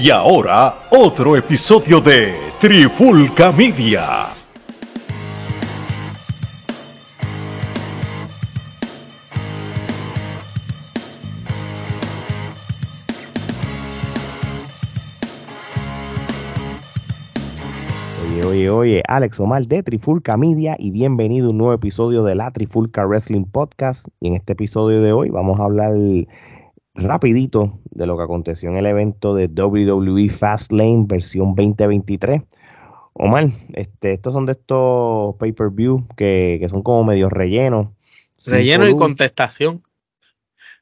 Y ahora, otro episodio de Trifulca Media. Oye, oye, oye, Alex Omar de Trifulca Media y bienvenido a un nuevo episodio de la Trifulca Wrestling Podcast. Y en este episodio de hoy vamos a hablar rapidito de lo que aconteció en el evento de WWE Fastlane versión 2023. Omar, este, estos son de estos pay-per-view que, son como medio rellenos. Relleno, relleno y contestación.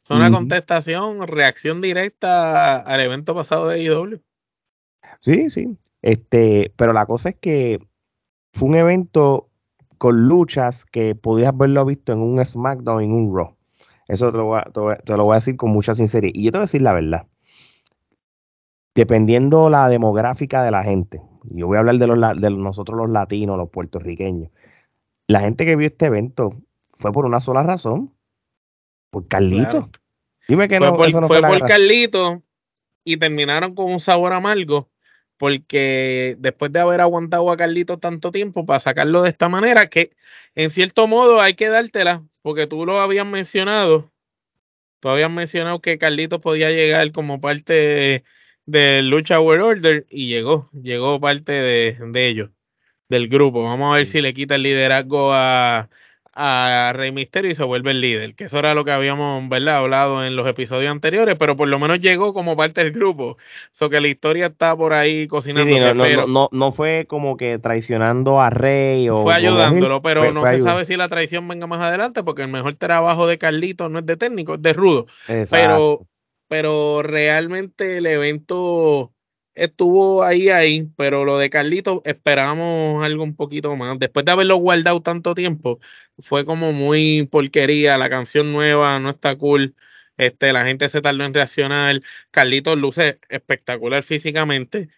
Son una contestación, reacción directa al evento pasado de IW. E sí, sí. Este, pero la cosa es que fue un evento con luchas que podías haberlo visto en un SmackDown, en un Raw. Eso te lo, voy a, decir con mucha sinceridad. Y yo te voy a decir la verdad. Dependiendo la demográfica de la gente, yo voy a hablar de, de nosotros los latinos, los puertorriqueños. La gente que vio este evento fue por una sola razón, por Carlito. Dime que fue por, no fue por Carlito y terminaron con un sabor amargo porque después de haber aguantado a Carlito tanto tiempo para sacarlo de esta manera, que en cierto modo hay que dártela, porque tú lo habías mencionado, tú habías mencionado que Carlito podía llegar como parte de, Lucha World Order y llegó, llegó parte de, ellos, del grupo. Vamos a ver si le quita el liderazgo a, a Rey Misterio y se vuelve el líder, que eso era lo que habíamos hablado en los episodios anteriores, pero por lo menos llegó como parte del grupo. So que la historia está por ahí cocinando. no, no, fue como que traicionando a Rey o. Fue ayudándolo, pero no se sabe si la traición venga más adelante, porque el mejor trabajo de Carlito no es de técnico, es de rudo. Pero, pero realmente el evento estuvo ahí, ahí, pero lo de Carlito esperábamos algo un poquito más. Después de haberlo guardado tanto tiempo, fue como muy porquería, la canción nueva no está cool. Este, la gente se tardó en reaccionar. Carlitos luce espectacular físicamente,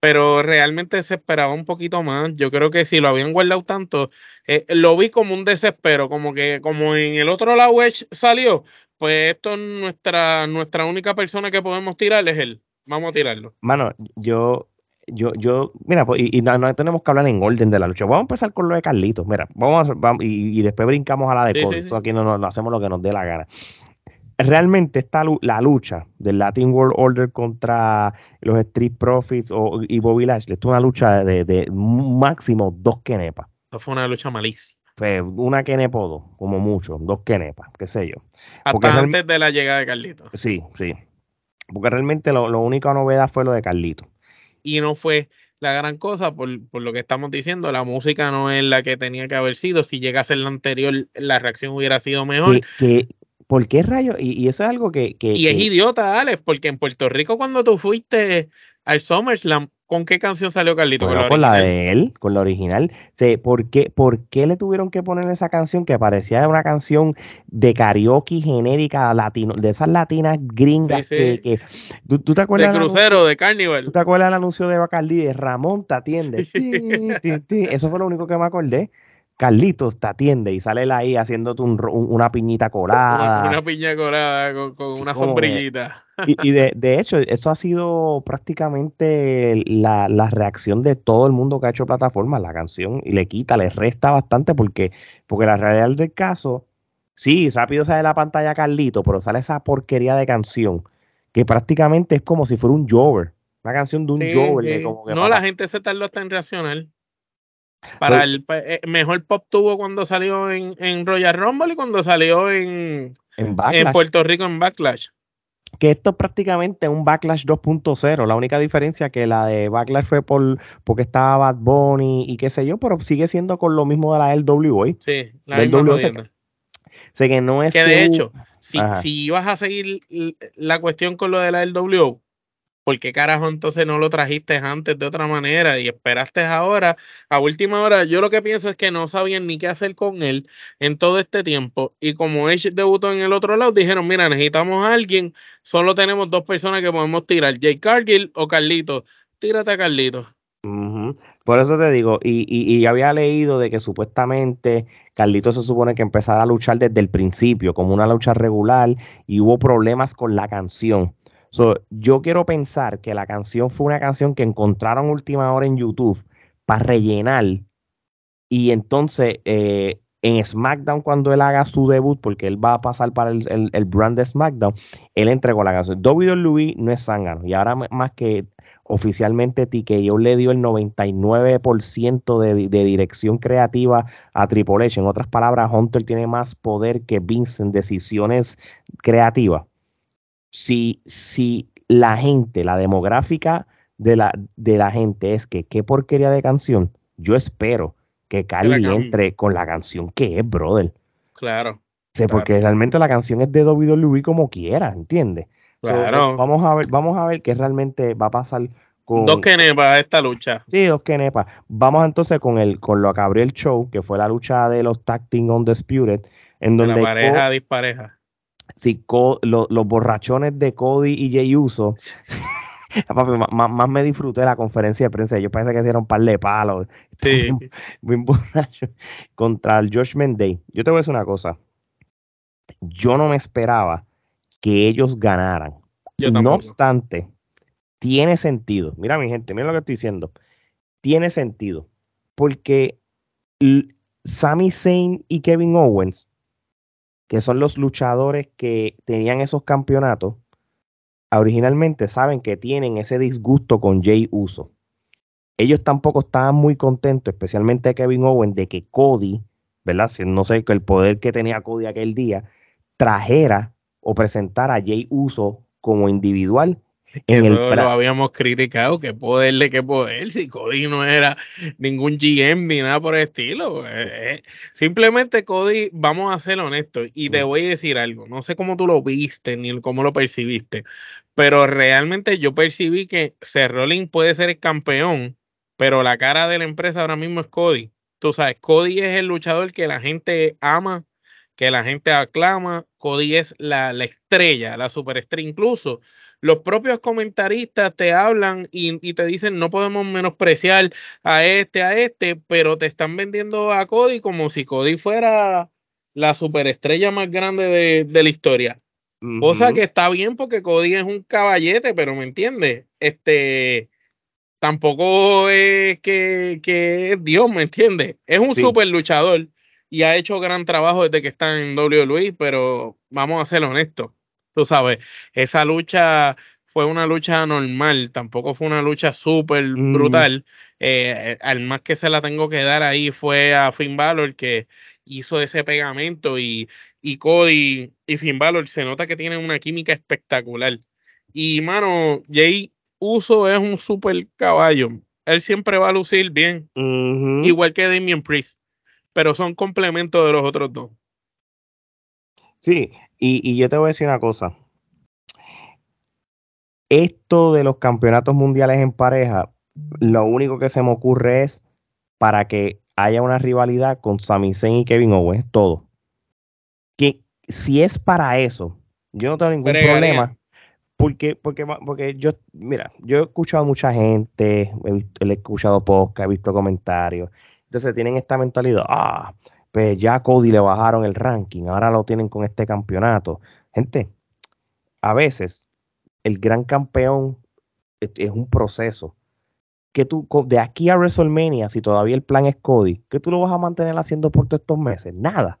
pero realmente se esperaba un poquito más. Yo creo que si lo habían guardado tanto, eh, lo vi como un desespero, como que como en el otro lado salió, pues esto es nuestra, nuestra única persona que podemos tirar es él. Vamos a tirarlo. Mano, yo, yo, yo, mira, pues, y, no, tenemos que hablar en orden de la lucha. Vamos a empezar con lo de Carlitos. Mira, vamos, y, después brincamos a la de sí, Aquí no, hacemos lo que nos dé la gana. Realmente está la lucha del Latin World Order contra los Street Profits y Bobby Lashley. es una lucha de, máximo dos quenepas. Esto fue una lucha malísima Fue una kenepo, dos, como mucho, dos kenepas, qué sé yo. Hasta antes de la llegada de Carlitos. Sí, sí. Porque realmente lo, lo única novedad fue lo de Carlito. Y no fue la gran cosa, por, lo que estamos diciendo, la música no es la que tenía que haber sido. Si llegase la anterior, la reacción hubiera sido mejor. Que, ¿Por qué rayos? Y, eso es algo que... que y es idiota, Alex, porque en Puerto Rico cuando tú fuiste al SummerSlam, ¿Con qué canción salió Carlito? con, la, de él, con la original. ¿por, qué, ¿por, qué, le tuvieron que poner esa canción que parecía una canción de karaoke genérica latino, de esas latinas gringas que... ¿tú, te acuerdas? De crucero, de carnival. ¿Tú te acuerdas el anuncio de Bacardi de Ramón, te atiende? Sí. sí. Eso fue lo único que me acordé. Carlitos te atiende y sale ahí haciéndote un, una piñita colada. Una, piña colada con, una sombrillita. Y, de, hecho, eso ha sido prácticamente la, reacción de todo el mundo que ha hecho a la canción, y le quita, le resta bastante, porque, porque la realidad del caso, sí, rápido sale la pantalla Carlito, pero sale esa porquería de canción, que prácticamente es como si fuera un Jover, una canción de un Jover. no, la gente se tardó hasta en reaccionar. Para pues el pues, eh, mejor pop tuvo cuando salió en, Royal Rumble y cuando salió en, en, Puerto Rico en Backlash que esto es prácticamente un Backlash 2.0. La única diferencia que la de Backlash fue porque estaba Bad Bunny y qué sé yo, pero sigue siendo con lo mismo de la hoy. Sí, la del que, no es que, de hecho, si, si, ibas a seguir la cuestión con lo de la LW ¿Por qué carajo entonces no lo trajiste antes de otra manera y esperaste ahora? A última hora, yo lo que pienso es que no sabían ni qué hacer con él en todo este tiempo. Y como Edge debutó en el otro lado, dijeron, mira, necesitamos a alguien, solo tenemos dos personas que podemos tirar, Jake Cargill o Carlito Tírate a Carlito. Por eso te digo, y, y, y, había leído de que supuestamente Carlito se supone que empezara a luchar desde el principio, como una lucha regular, y hubo problemas con la canción yo quiero pensar que la canción fue una canción que encontraron última hora en YouTube para rellenar. Y entonces eh, en SmackDown, cuando él haga su debut, porque él va a pasar para el, brand de SmackDown, él entregó la canción. WWE no es zángano. Y ahora más que oficialmente TKO le dio el 99% de, de, dirección creativa a Triple H. En otras palabras, Hunter tiene más poder que Vince en decisiones creativas si, si la gente, la demográfica de la, de la gente es que qué porquería de canción, yo espero que Cali entre con la canción que es, brother. Claro. Porque realmente la canción es de WWE como quiera, ¿entiendes? Claro. vamos a ver, vamos a ver qué realmente va a pasar con. Dos que nepa esta lucha. Sí, dos que nepa. Vamos entonces con el, con lo que abrió el show, que fue la lucha de los Tacting Undisputed. En donde la pareja dispareja si Co los borrachones de Cody y Jay Uso. más, me disfruté de la conferencia de prensa. Yo pensé que hicieron par de palos. Sí. Contra el Josh Menday. Yo te voy a decir una cosa. Yo no me esperaba que ellos ganaran. no obstante, tiene sentido. Mira, mi gente, mira lo que estoy diciendo. Tiene sentido. Porque Sammy Zayn y Kevin Owens que son los luchadores que tenían esos campeonatos, originalmente saben que tienen ese disgusto con Jay Uso. Ellos tampoco estaban muy contentos, especialmente Kevin Owen, de que Cody, ¿verdad? Si no sé, que el poder que tenía Cody aquel día, trajera o presentara a Jay Uso como individual lo habíamos criticado, que poderle de poder, si Cody no era ningún GM ni nada por el estilo. Eh, eh, simplemente Cody, vamos a ser honestos, y te voy a decir algo, no sé cómo tú lo viste ni cómo lo percibiste, pero realmente yo percibí que Cerrolin puede ser el campeón, pero la cara de la empresa ahora mismo es Cody. Tú sabes, Cody es el luchador que la gente ama, que la gente aclama, Cody es la, la estrella, la superestrella, incluso los propios comentaristas te hablan y, te dicen no podemos menospreciar a este, a este, pero te están vendiendo a Cody como si Cody fuera la superestrella más grande de, la historia. O Cosa que está bien porque Cody es un caballete, pero ¿me entiendes? Este, tampoco es que, es Dios, ¿me entiendes? Es un super luchador y ha hecho gran trabajo desde que está en WWE, pero vamos a ser honestos tú sabes, esa lucha fue una lucha normal, tampoco fue una lucha súper mm. brutal. Eh, eh, al más que se la tengo que dar ahí fue a Finn Balor que hizo ese pegamento y, Cody y Finn Balor se nota que tienen una química espectacular. Y mano, Jay Uso es un super caballo. Él siempre va a lucir bien, igual que Damien Priest, pero son complementos de los otros dos. Sí, y, yo te voy a decir una cosa. Esto de los campeonatos mundiales en pareja, lo único que se me ocurre es para que haya una rivalidad con Sami Zayn y Kevin Owens, todo. Que si es para eso, yo no tengo ningún problema. Porque, porque, porque yo, mira, yo he escuchado a mucha gente, he, he escuchado podcast, he visto comentarios. Entonces tienen esta mentalidad, ah, pues ya a Cody le bajaron el ranking, ahora lo tienen con este campeonato. Gente, a veces el gran campeón es, un proceso. Que tú, de aquí a WrestleMania, si todavía el plan es Cody, ¿qué tú lo vas a mantener haciendo por todos estos meses? Nada.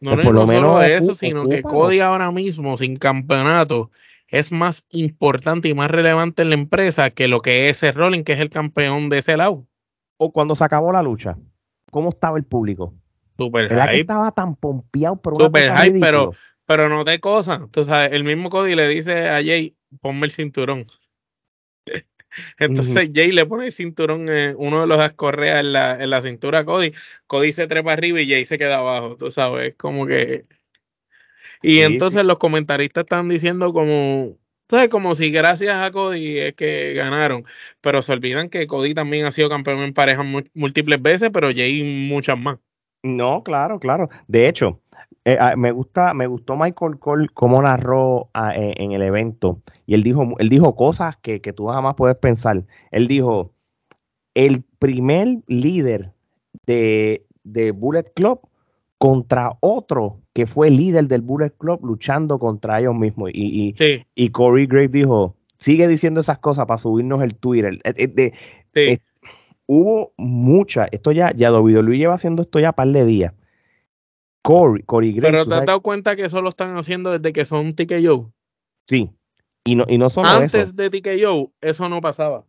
No, pues, por lo menos de eso, sino que Cody ahora mismo, sin campeonato, es más importante y más relevante en la empresa que lo que es el Rolling, que es el campeón de ese lado. O cuando se acabó la lucha, ¿cómo estaba el público? Super hype. estaba tan pompeado por Super hype, pero, pero no de cosa. entonces el mismo Cody le dice a Jay, ponme el cinturón. Entonces Jay le pone el cinturón, en eh, uno de los correas en la, cintura a Cody. Cody se trepa arriba y Jay se queda abajo. Tú sabes, como que. Y entonces los comentaristas están diciendo como, como si gracias a Cody es que ganaron, pero se olvidan que Cody también ha sido campeón en pareja múltiples veces, pero Jay muchas más. No, claro, claro. De hecho, eh, ah, me gusta, me gustó Michael Cole cómo narró ah, e, en el evento. Y él dijo, él dijo cosas que, tú jamás puedes pensar. Él dijo: el primer líder de, Bullet Club contra otro que fue líder del Bullet Club luchando contra ellos mismos. Y, y, Corey Graves dijo: sigue diciendo esas cosas para subirnos el Twitter. Eh, eh, sí hubo mucha esto ya, ya Luis lleva haciendo esto ya par de días. Corey, Corey Pero te has dado cuenta que eso lo están haciendo desde que son TKO. Sí. Y no, y no solo Antes de TKO, eso no pasaba.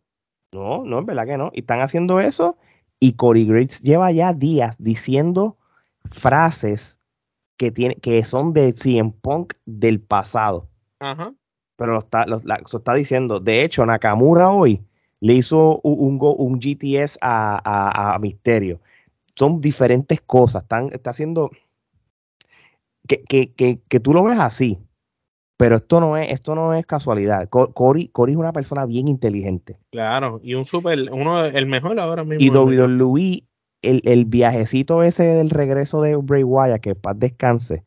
No, no, es verdad que no. Y están haciendo eso. Y Corey grace lleva ya días diciendo frases que, que son de CM Punk del pasado. Ajá. Pero está, lo está diciendo. De hecho, Nakamura hoy le hizo un, un, GTS a, Misterio. Son diferentes cosas. Están, está haciendo que, que, tú lo ves así. Pero esto no es, esto no es casualidad. Cory, es una persona bien inteligente. Claro, y un super, uno el mejor ahora mismo. Y WWE, el, el viajecito ese del regreso de Bray Wyatt, que paz descanse,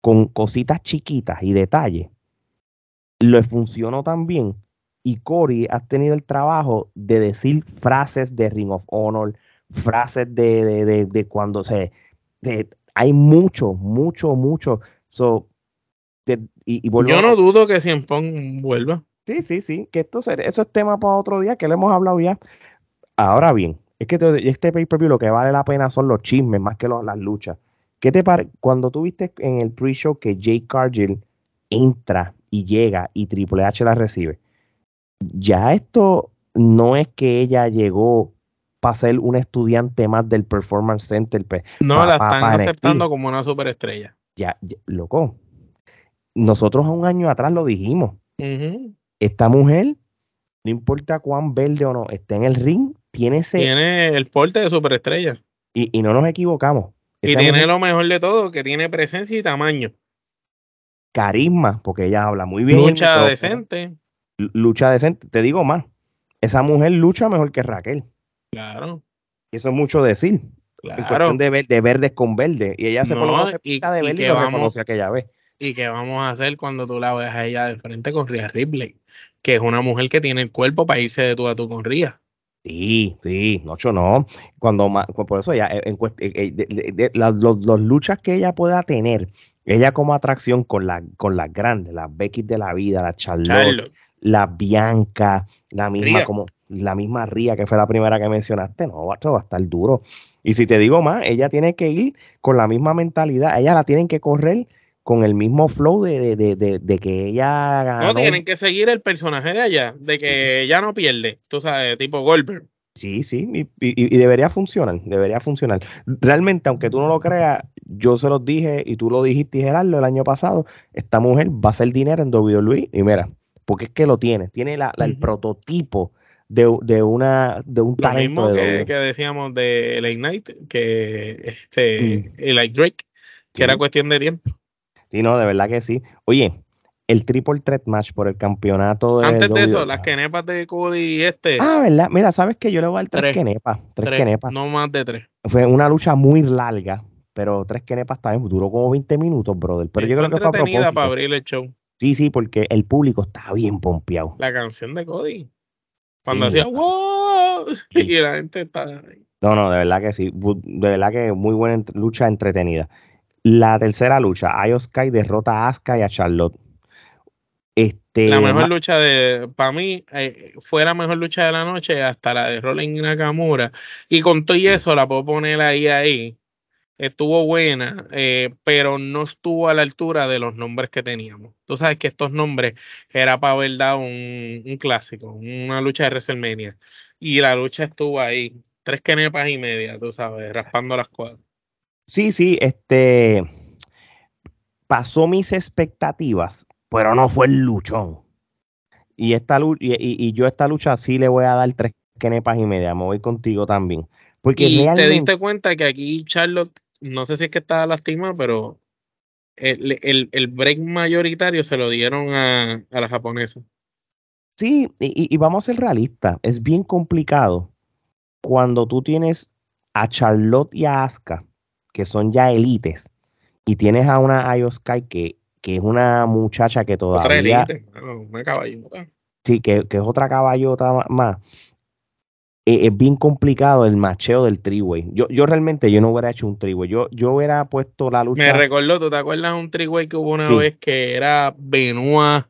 con cositas chiquitas y detalles, le funcionó también y Corey has tenido el trabajo de decir frases de Ring of Honor, frases de, cuando se... hay mucho, mucho, mucho. Yo no dudo que siempre vuelva. Sí, sí, sí. Que esto eso es tema para otro día, que le hemos hablado ya. Ahora bien, es que este pay-per-view lo que vale la pena son los chismes más que las luchas. ¿Qué te parece? Cuando tuviste en el pre-show que Jake Cargill entra y llega y Triple H la recibe, ya esto no es que ella llegó para ser una estudiante más del Performance Center. no, la están aceptando como una superestrella. Ya, loco. Nosotros un año atrás lo dijimos. Esta mujer, no importa cuán verde o no, esté en el ring, tiene ese... Tiene el porte de superestrella. Y, no nos equivocamos. y tiene lo mejor de todo, que tiene presencia y tamaño. Carisma, porque ella habla muy bien. Lucha decente lucha decente. Te digo más, esa mujer lucha mejor que Raquel. Claro. Eso es mucho decir. Claro. de, ver, verdes con verde Y ella se no, y, de verde y, que vamos, que aquella vez. ¿Y qué vamos a hacer cuando tú la veas a ella de frente con Ria Ripley? Que es una mujer que tiene el cuerpo para irse de tú a tú con Ria. Sí, sí, Nocho no. Cuando, por eso ya, eh, eh, eh, las luchas que ella pueda tener, ella como atracción con, la, con las grandes, las Becky de la vida, las Charlotte, la Bianca, la misma como la misma Ría que fue la primera que mencionaste, no, va a estar duro. Y si te digo más, ella tiene que ir con la misma mentalidad, ella la tienen que correr con el mismo flow de, que ella No, tienen que seguir el personaje de ella, de que ella no pierde, tú sabes, tipo Goldberg. Sí, sí, y, debería funcionar, debería funcionar. Realmente, aunque tú no lo creas, yo se los dije y tú lo dijiste, Gerardo, el año pasado, esta mujer va a hacer dinero en Luis e. y mira, porque es que lo tiene, tiene el prototipo de, de, una, de un lo Mismo que, decíamos de Late Night, que este, mm. el Drake, que era cuestión de tiempo. Sí, no, de verdad que sí. Oye, el triple threat match por el campeonato de. Antes de eso, las quenepas de Cody y este. Ah, ¿verdad? Mira, sabes que yo le voy a dar tres, tres. Tres, No más de tres. Fue una lucha muy larga, pero tres quenepas también. Duró como 20 minutos, brother. Pero yo creo que fue a propósito. para abrir el show. Sí, sí, porque el público está bien pompeado. La canción de Cody. Cuando hacía ¡Wow! Y la gente estaba No, no, de verdad que sí. De verdad que muy buena lucha entretenida. La tercera lucha, Io Sky derrota a Asuka y a Charlotte. Este, la mejor lucha de, para mí, eh, fue la mejor lucha de la noche hasta la de Rolling Nakamura. Y con todo y eso la puedo poner ahí, ahí estuvo buena, eh, pero no estuvo a la altura de los nombres que teníamos. Tú sabes que estos nombres era para verdad un, clásico, una lucha de WrestleMania. Y la lucha estuvo ahí, tres quenepas y media, tú sabes, raspando las cuadras. Sí, sí, este pasó mis expectativas, pero no fue el luchón. Y, esta, y, y yo esta lucha sí le voy a dar tres quenepas y media, me voy contigo también. Porque y te diste cuenta que aquí Charlotte no sé si es que está lastimado, pero el, el, el, break mayoritario se lo dieron a, a la japonesa. Sí, y, vamos a ser realistas, es bien complicado cuando tú tienes a Charlotte y a Asuka, que son ya élites, y tienes a una Io que, que es una muchacha que todavía... Otra elite, una caballota. Sí, que, que es otra caballota más eh, es bien complicado el macheo del triway. Yo, yo realmente yo no hubiera hecho un triway. Yo, yo hubiera puesto la lucha. Me recordó, ¿tú te acuerdas un triway que hubo una vez que era Benoit,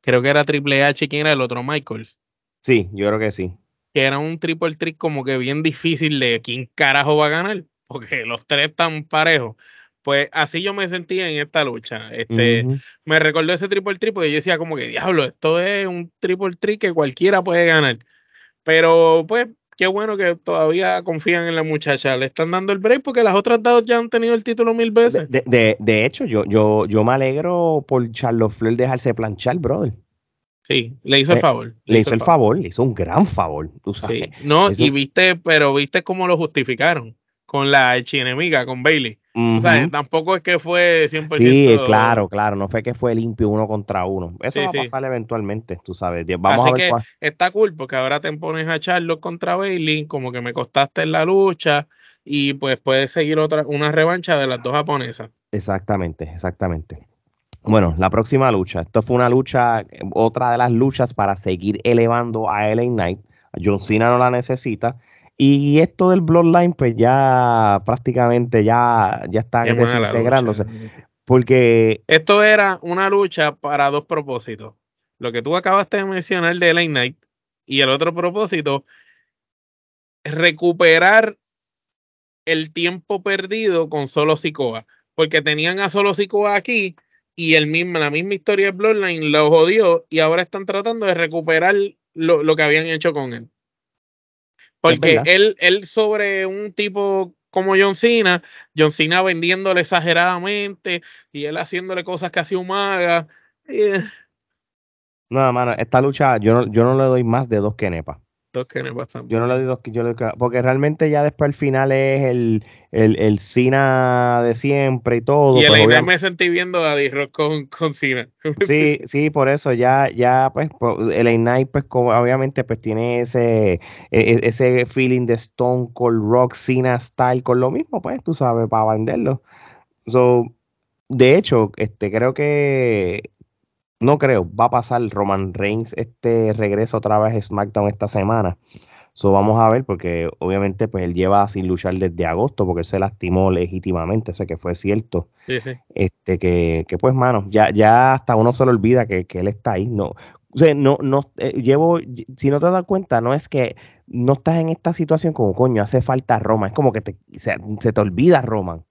creo que era Triple H, ¿quién era el otro? Michaels. Sí, yo creo que sí. Que era un triple trick como que bien difícil de quién carajo va a ganar, porque los tres están parejos. Pues así yo me sentía en esta lucha. Este, Me recordó ese triple trick porque yo decía como que, diablo, esto es un triple trick que cualquiera puede ganar. Pero pues qué bueno que todavía confían en la muchacha. Le están dando el break porque las otras dos ya han tenido el título mil veces. De, de, hecho, yo, yo, yo me alegro por Charlotte Flair dejarse planchar, brother. Sí, le hizo el eh, favor. Le, hizo, el favor. le hizo un gran favor, tú sabes. No, y viste, pero viste cómo lo justificaron con la enemiga con Bailey. O sea, tampoco es que fue 100%. Sí, claro, claro, no fue que fue limpio uno contra uno. Eso va a pasar eventualmente, tú sabes. Vamos a ver que está cool porque ahora te pones a Charlotte contra Bailey, como que me costaste en la lucha y pues puedes seguir otra una revancha de las dos japonesas. Exactamente, exactamente. Bueno, la próxima lucha. Esto fue una lucha, otra de las luchas para seguir elevando a Ellen Knight. John Cena no la necesita y esto del Bloodline, pues ya prácticamente ya, ya está integrándose desintegrándose. Porque. Esto era una lucha para dos propósitos. Lo que tú acabaste de mencionar de Light y el otro propósito, recuperar el tiempo perdido con solo Sikoa. Porque tenían a solo Sikoa aquí y el mismo, la misma historia de Bloodline lo jodió y ahora están tratando de recuperar lo que habían hecho con él. Porque él, él sobre un tipo como John Cena, John Cena vendiéndole exageradamente y él haciéndole cosas casi humagas. nada eh. No, mano, esta lucha yo no, yo no le doy más de dos que Nepa. Yo no lo digo yo porque realmente ya después al final es el, el, de siempre y todo. Y pues, me sentí viendo a D-Rock con, con Cena. Sí, sí, por eso ya, ya pues, el Knight pues obviamente pues tiene ese, e, e, ese feeling de Stone Cold Rock, Cena Style con lo mismo, pues tú sabes, para venderlo. de hecho, este creo que no creo, va a pasar Roman Reigns este regreso otra vez a SmackDown esta semana. eso vamos a ver, porque obviamente pues él lleva sin luchar desde agosto, porque él se lastimó legítimamente, o sea que fue cierto. Este que, que, pues, mano, ya, ya hasta uno se le olvida que, él está ahí. No, o sea, no, no, eh, llevo, si no te das cuenta, no es que no estás en esta situación como coño, hace falta Roman, es como que se, te olvida Roman.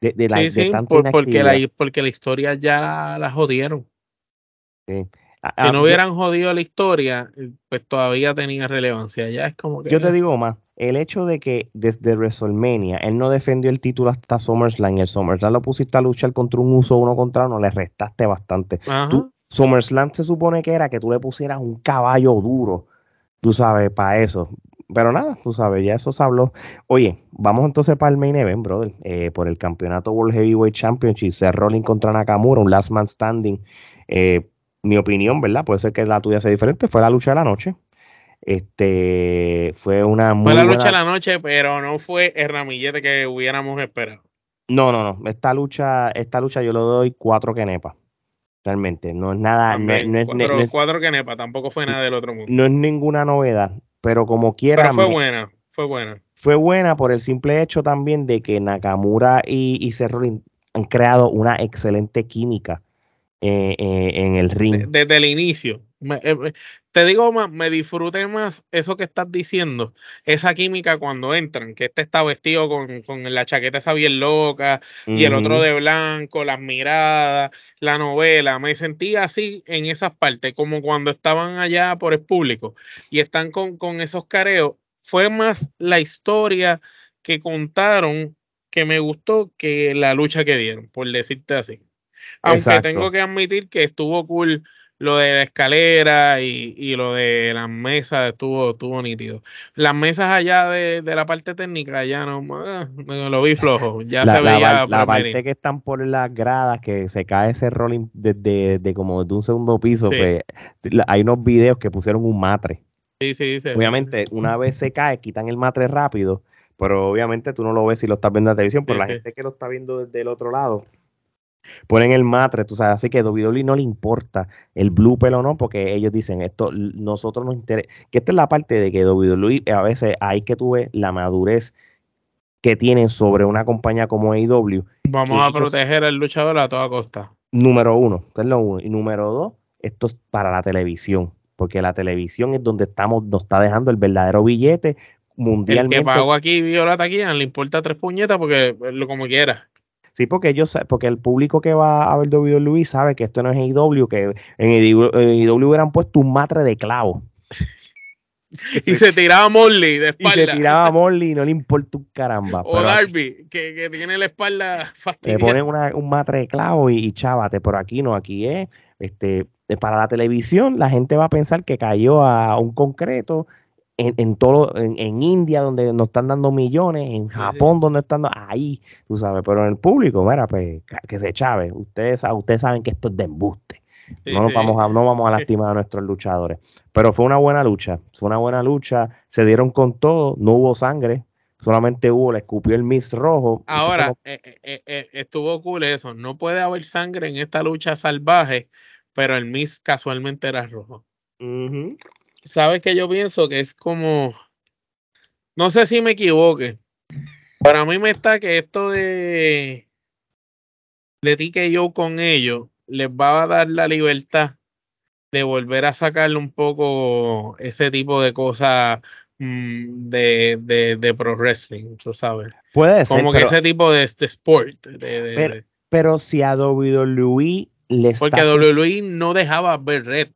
De, la, sí, porque, porque la historia ya la jodieron. Ah, si ah, no hubieran jodido la historia, pues todavía tenía relevancia. Ya es como que. Yo te eh. digo más, el hecho de que desde WrestleMania él no defendió el título hasta SummerSlam en el SummerSlam lo pusiste a luchar contra un uso uno contra uno, le restaste bastante. SummerSlam se supone que era que tú le pusieras un caballo duro, tú sabes, para eso. Pero nada, tú sabes, ya eso se habló. Oye, vamos entonces para el main event, brother. Eh, por el campeonato World Heavyweight Championship, Seth Rollins contra Nakamura, un last man standing. Eh, mi opinión, ¿verdad? Puede ser que la tuya sea diferente. Fue la lucha de la noche. Este fue una muy la lucha de la noche, pero no fue el ramillete que hubiéramos esperado. No, no, no. Esta lucha, esta lucha yo le doy cuatro nepa Realmente. No es nada. cuatro, no es, tampoco fue nada del otro mundo. No es ninguna novedad. Pero como quiera. Pero fue buena, fue buena. Fue buena por el simple hecho también de que Nakamura y, y Cerro han creado una excelente química eh, eh, en el ring. Desde el inicio. Eh, te digo más, me disfruté más eso que estás diciendo, esa química cuando entran, que este está vestido con, la chaqueta esa bien loca y el otro de blanco, las miradas, la novela. Me sentía así en esas partes, como cuando estaban allá por el público y están con esos careos. Fue más la historia que contaron que me gustó que la lucha que dieron, por decirte así. Aunque tengo que admitir que estuvo cool lo de la escalera y, lo de las mesas, estuvo, estuvo nítido. Las mesas allá de, la parte técnica, ya no eh, lo vi flojo, ya se veía. La, parte que están por las gradas, que se cae ese rolling desde de, como de un segundo piso, que pues, hay unos videos que pusieron un matre. Sí, sí, sí. Obviamente, una vez se cae, quitan el matre rápido, pero obviamente tú no lo ves si lo estás viendo en la televisión, pero la gente que lo está viendo desde el otro lado, ponen el matre, tú sabes, así que WWE no le importa el blue pelo no, porque ellos dicen esto, nosotros nos interesa, que esta es la parte de que WWE a veces hay que tuve la madurez que tienen sobre una compañía como AEW. Vamos a proteger al luchador a toda costa. Número uno, que es lo uno. Y número dos, esto es para la televisión, porque la televisión es donde estamos, nos está dejando el verdadero billete mundialmente. El que pagó aquí vio la taquilla, le importa tres puñetas porque lo como quiera. Sí, porque ellos, porque el público que va a ver WWE sabe que esto no es IW, que en IW hubieran puesto un matre de clavo. y se tiraba Morley de espalda. Y se tiraba Morley y no le importa un caramba. O Darby, que, tiene la espalda fastidiada. Le ponen un matre de clavo y, y chávate, pero aquí no, aquí es, este, para la televisión la gente va a pensar que cayó a un concreto, en, en, todo, en, India donde nos están dando millones, en Japón donde están ahí, tú sabes, pero en el público, mira, pues que se chave, ustedes, ustedes saben que esto es de embuste. no, nos vamos a, no vamos a lastimar a nuestros luchadores. Pero fue una buena lucha, fue una buena lucha, se dieron con todo, no hubo sangre, solamente hubo, le escupió el Miss Rojo. Ahora, eh, eh, eh, estuvo cool eso, no puede haber sangre en esta lucha salvaje, pero el Miss casualmente era rojo. Uh sabes que yo pienso que es como, no sé si me equivoque, para mí me está que esto de, de ti que yo con ellos les va a dar la libertad de volver a sacarle un poco ese tipo de cosas mm, de, pro wrestling, tú sabes. Puede ser. Como que ese tipo de, este sport. De, pero, si a WWE le Porque a WWE no dejaba ver Red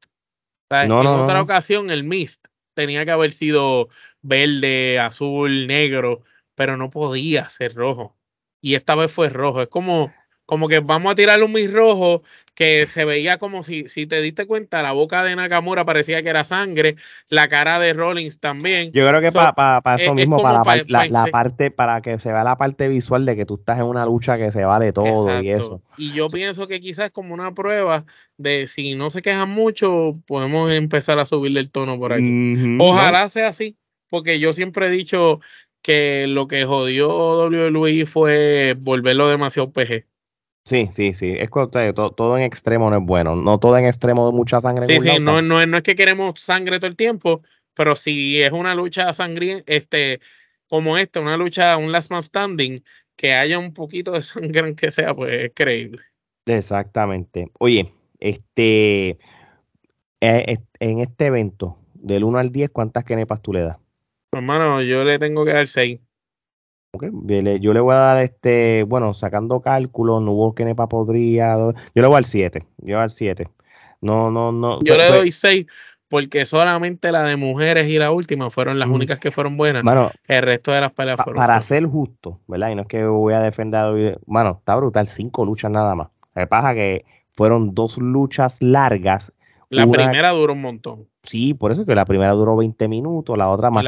en otra ocasión el mist tenía que haber sido verde, azul, negro, pero no podía ser rojo. Y esta vez fue rojo. Es como como que vamos a tirar un mis rojo que se veía como si, si te diste cuenta, la boca de Nakamura parecía que era sangre, la cara de Rollins también. Yo creo que para eh, eso mismo, para, la, parte, para que se vea la parte visual de que tú estás en una lucha que se vale todo y eso. Y yo pienso que quizás como una prueba de si no se quejan mucho, podemos empezar a subirle el tono por aquí. Ojalá sea así, porque yo siempre he dicho que lo que jodió WWE fue volverlo demasiado PG. Sí, sí, sí. Es todo, todo en extremo no es bueno. No todo en extremo de mucha sangre. Sí, sí, no, no, es que queremos sangre todo el tiempo, pero si es una lucha sangrienta, este, como esta, una lucha, un last man standing, que haya un poquito de sangre que sea, pues es creíble. Exactamente. Oye, este, eh, eh, en este evento, del 1 al 10, ¿cuántas kenepas tú le das? Hermano, yo le tengo que dar 6. Yo le voy a dar este, bueno, sacando cálculo, no hubo que nepa podría. Yo le voy al 7. Yo al 7. No, no, no. Yo le doy 6 porque solamente la de mujeres y la última fueron las únicas que fueron buenas. el resto de las peleas Para ser justo, ¿verdad? Y no es que voy a defender. Mano, está brutal. Cinco luchas nada más. Me pasa que fueron dos luchas largas la primera duró un montón. Sí, por eso que la primera duró 20 minutos, la otra más.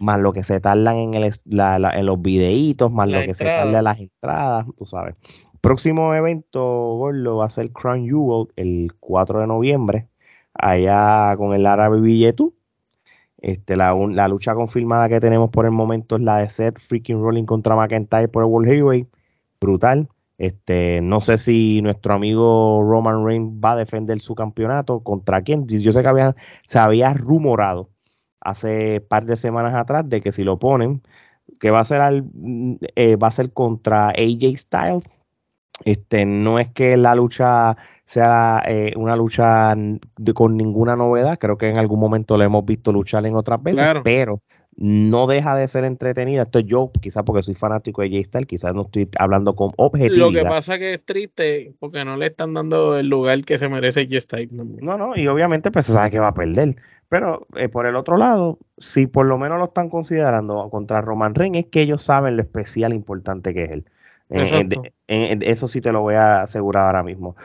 más, lo que se tardan en, en los videitos, más lo que se tarda en las entradas, tú sabes. Próximo evento, Gorlo, va a ser Crown Jewel el 4 de noviembre, allá con el árabe Villetú. Este, la, la, lucha confirmada que tenemos por el momento es la de Seth freaking Rolling contra McIntyre por el World Heavyweight. Brutal. Este, no sé si nuestro amigo Roman Reigns va a defender su campeonato. ¿Contra quién? Yo sé que se había rumorado hace par de semanas atrás de que si lo ponen, que va a ser eh, va a ser contra AJ Styles. Este, no es que la lucha sea eh, una lucha con ninguna novedad. Creo que en algún momento le hemos visto luchar en otras veces, pero no deja de ser entretenida. Esto yo, quizás porque soy fanático de J-Star, quizás no estoy hablando con objetividad. Lo que pasa que es triste porque no le están dando el lugar que se merece J-Star. No, no, y obviamente pues se sabe que va a perder. Pero eh, por el otro lado, si por lo menos lo están considerando contra Roman Reigns, es que ellos saben lo especial e importante que es él. eso sí te lo voy a asegurar ahora mismo.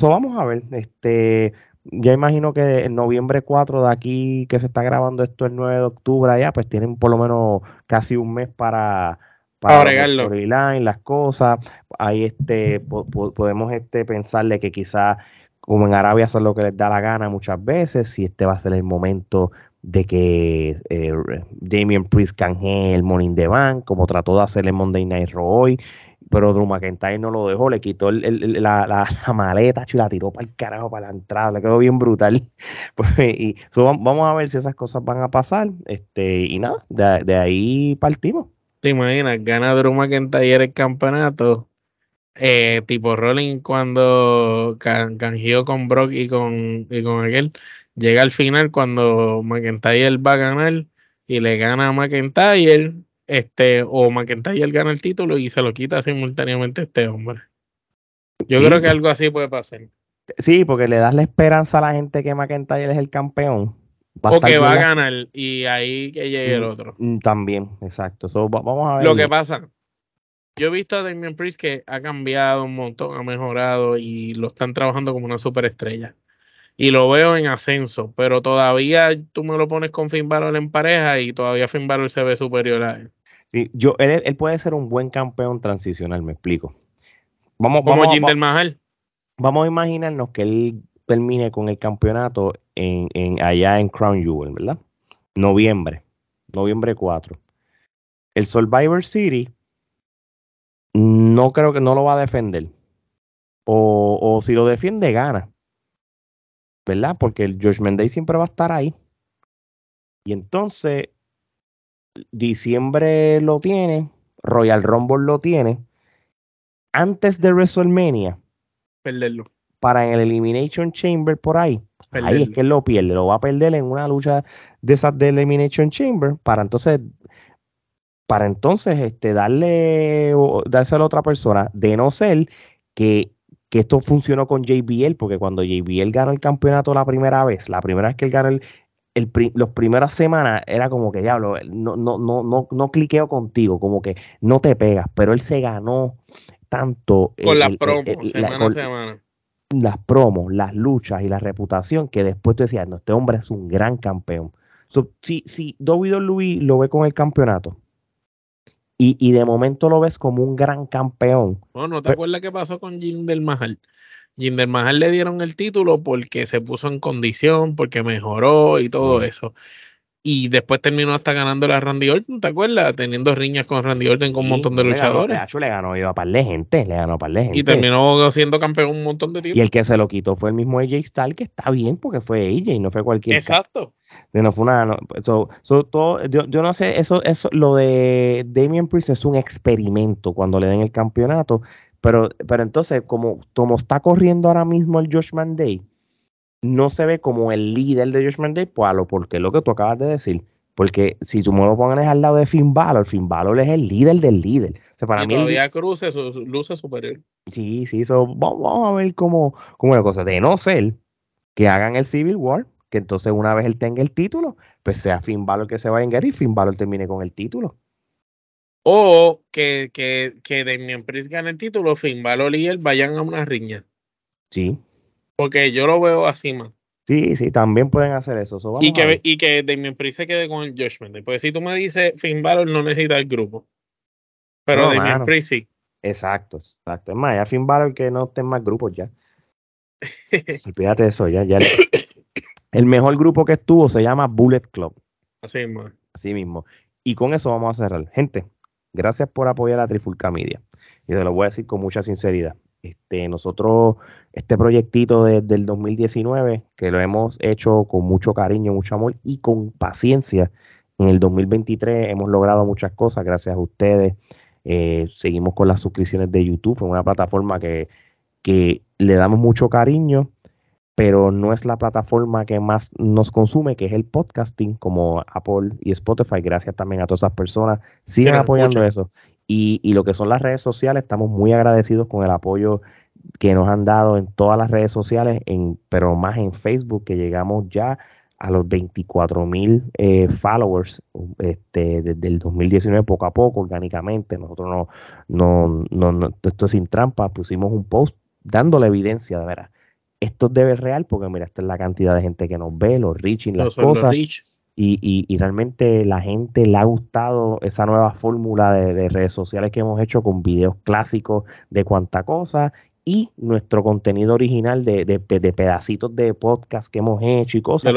vamos a ver, este, ya imagino que en noviembre 4 de aquí que se está grabando esto el 9 de octubre allá, pues tienen por lo menos casi un mes para para el las cosas. Ahí este podemos este pensarle que quizás como en Arabia son lo que les da la gana muchas veces, si este va a ser el momento de que eh, Damien Priest canje el Morning Devan, como trató de hacerle Monday Night Raw hoy, pero Drew McIntyre no lo dejó, le quitó la, maleta y la tiró para el carajo, para la entrada, le quedó bien brutal. Pues, y vamos a ver si esas cosas van a pasar, este, y nada, de, ahí partimos. ¿Te imaginas? Gana Drew McIntyre el campeonato. Eh, tipo Rolling cuando can, con Brock y con, y con aquel. Llega al final cuando McIntyre va a ganar y le gana a McIntyre este, o McIntyre gana el título y se lo quita simultáneamente este hombre. Yo creo que algo así puede pasar. Sí, porque le das la esperanza a la gente que McIntyre es el campeón. o que va a ganar y ahí que llegue el mm, otro. Mm, también, exacto. vamos a ver. Lo que pasa, yo he visto a Damien Priest que ha cambiado un montón, ha mejorado y lo están trabajando como una superestrella. Y lo veo en ascenso, pero todavía tú me lo pones con Finn Balor en pareja y todavía Finn Balor se ve superior a él yo, él, puede ser un buen campeón transicional, me explico. Vamos, vamos, Vamos a imaginarnos que él termine con el campeonato en, en allá en Crown Jewel, ¿verdad? Noviembre, noviembre 4. El Survivor City no creo que no lo va a defender. O, si lo defiende, gana. ¿Verdad? Porque el George Mendez siempre va a estar ahí. Y entonces diciembre lo tiene, Royal Rumble lo tiene. Antes de WrestleMania, perderlo. Para en el Elimination Chamber por ahí. Ahí es que lo pierde, lo va a perder en una lucha de esas de Elimination Chamber para entonces para entonces este darle o dárselo a otra persona, de no ser que, que esto funcionó con JBL, porque cuando JBL gana el campeonato la primera vez, la primera vez que él ganó el, los primeras semanas era como que, diablo, no, no, no, no, no cliqueo contigo, como que no te pegas, pero él se ganó tanto. Eh, con las eh, promos, eh, semana a semana. Las promos, las luchas y la reputación que después tú decías, no, este hombre es un gran campeón. si, Dovido Luis e lo ve con el campeonato y, de momento lo ves como un gran campeón. Bueno, oh, ¿te acuerdas qué pasó con Jim del Mahal? Jinder Mahal le dieron el título porque se puso en condición, porque mejoró y todo eso. Y después terminó hasta ganando a Randy Orton, ¿te acuerdas? Teniendo riñas con Randy Orton con un montón de luchadores. le ganó a par gente, le ganó a par gente. Y terminó siendo campeón un montón de títulos. Y el que se lo quitó fue el mismo AJ Styles, que está bien porque fue AJ, no fue cualquier. Exacto. No fue una, todo, yo, no sé, eso, eso, lo de Damien Priest es un experimento. Cuando le den el campeonato, pero, pero entonces, como, como está corriendo ahora mismo el Josh Day, no se ve como el líder de Josh Day, pues a lo porque lo que tú acabas de decir. Porque si tú me lo pones al lado de Finn Balor, Finn Balor es el líder del líder. para mí todavía cruce su, luce superior. Sí, sí, vamos, a ver cómo, cómo es la cosa. De no ser que hagan el Civil War, que entonces una vez él tenga el título, pues sea Finn Balor que se va a engañar y Finn Balor termine con el título. O que, que, que Priest gane el título, Finn Balor y él vayan a una riña. Sí. Porque yo lo veo así más. Sí, sí, también pueden hacer eso. y, que, y que Damien Priest se quede con el Judgment. Porque si tú me dices, Finn Balor no necesita el grupo. Pero Damien Priest sí. Exacto, exacto. Es más, ya Finn Balor que no estén más grupos ya. Olvídate de eso, ya. el, el, mejor grupo que estuvo se llama Bullet Club. Así mismo. Así mismo. Y con eso vamos a cerrar. Gente, Gracias por apoyar a Trifulca Media. Y te lo voy a decir con mucha sinceridad. Este, nosotros, este proyectito desde el 2019, que lo hemos hecho con mucho cariño, mucho amor y con paciencia, en el 2023 hemos logrado muchas cosas gracias a ustedes. Eh, seguimos con las suscripciones de YouTube, es una plataforma que, que le damos mucho cariño pero no es la plataforma que más nos consume, que es el podcasting, como Apple y Spotify. Gracias también a todas esas personas. siguen apoyando eso. Y, y lo que son las redes sociales, estamos muy agradecidos con el apoyo que nos han dado en todas las redes sociales, en, pero más en Facebook, que llegamos ya a los 24 mil eh, followers este, desde el 2019, poco a poco, orgánicamente. Nosotros no, no, no, esto es sin trampa, pusimos un post dándole evidencia, de verdad esto debe ser real porque mira, esta es la cantidad de gente que nos ve, los y las cosas. Y, y, y, realmente la gente le ha gustado esa nueva fórmula de, redes sociales que hemos hecho con videos clásicos de cuanta cosa y nuestro contenido original de, de, de pedacitos de podcast que hemos hecho y cosas.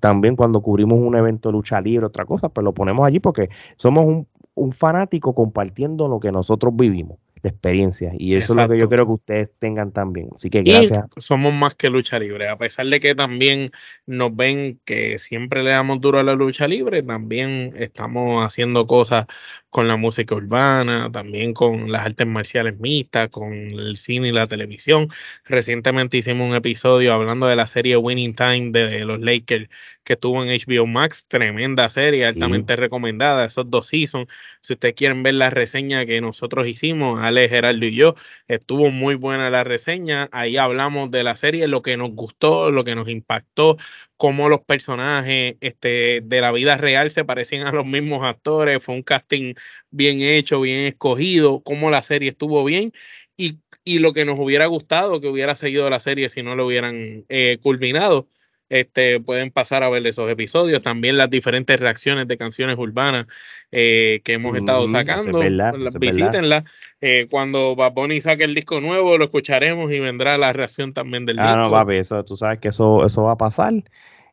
también. cuando cubrimos un evento de lucha libre, otra cosa, pues lo ponemos allí porque somos un fanático compartiendo lo que nosotros vivimos de experiencia. Y eso es lo que yo creo que ustedes tengan también. Así que gracias. somos más que lucha libre. A pesar de que también nos ven que siempre le damos duro a la lucha libre, también estamos haciendo cosas con la música urbana, también con las artes marciales mixtas, con el cine y la televisión. Recientemente hicimos un episodio hablando de la serie Winning Time de los Lakers que estuvo en HBO Max, tremenda serie, altamente recomendada, esos dos seasons. Si ustedes quieren ver la reseña que nosotros hicimos, Ale, Gerardo y yo, estuvo muy buena la reseña. Ahí hablamos de la serie, lo que nos gustó, lo que nos impactó, cómo los personajes este, de la vida real se parecían a los mismos actores. Fue un casting bien hecho, bien escogido, cómo la serie estuvo bien. Y, lo que nos hubiera gustado que hubiera seguido la serie si no lo hubieran eh, culminado este, pueden pasar a ver esos episodios. También las diferentes reacciones de canciones urbanas eh, que hemos estado sacando. Pues, es eh, cuando Bad saque el disco nuevo, lo escucharemos y vendrá la reacción también del ah, disco. Ah, no, papi, eso, tú sabes que eso, eso va a pasar.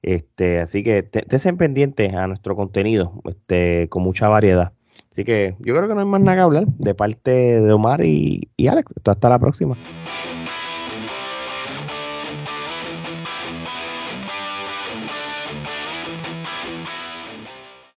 Este, así que estén pendientes a nuestro contenido, este, con mucha variedad. Así que yo creo que no hay más nada que hablar de parte de Omar y, y Alex. Hasta la próxima.